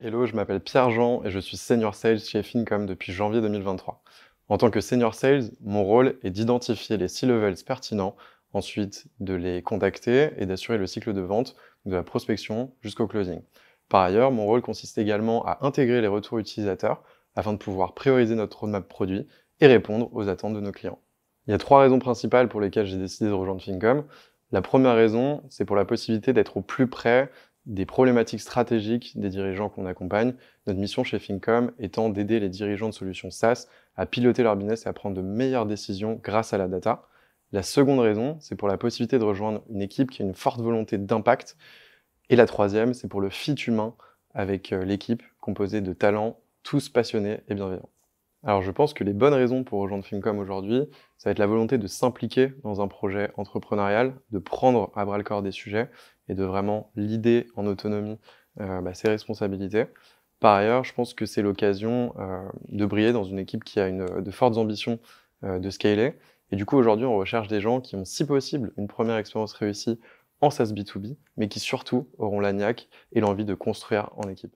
Hello, je m'appelle Pierre Jean et je suis Senior Sales chez Fincom depuis janvier 2023. En tant que Senior Sales, mon rôle est d'identifier les six levels pertinents, ensuite de les contacter et d'assurer le cycle de vente de la prospection jusqu'au closing. Par ailleurs, mon rôle consiste également à intégrer les retours utilisateurs afin de pouvoir prioriser notre roadmap produit et répondre aux attentes de nos clients. Il y a trois raisons principales pour lesquelles j'ai décidé de rejoindre Fincom. La première raison, c'est pour la possibilité d'être au plus près des problématiques stratégiques des dirigeants qu'on accompagne. Notre mission chez Fincom étant d'aider les dirigeants de solutions SaaS à piloter leur business et à prendre de meilleures décisions grâce à la data. La seconde raison, c'est pour la possibilité de rejoindre une équipe qui a une forte volonté d'impact. Et la troisième, c'est pour le fit humain avec euh, l'équipe composée de talents tous passionnés et bienveillants. Alors je pense que les bonnes raisons pour rejoindre Fimcom aujourd'hui, ça va être la volonté de s'impliquer dans un projet entrepreneurial, de prendre à bras le corps des sujets et de vraiment l'idée en autonomie euh, bah, ses responsabilités. Par ailleurs, je pense que c'est l'occasion euh, de briller dans une équipe qui a une, de fortes ambitions euh, de scaler. Et du coup, aujourd'hui, on recherche des gens qui ont, si possible, une première expérience réussie en SaaS B2B, mais qui surtout auront la et l'envie de construire en équipe.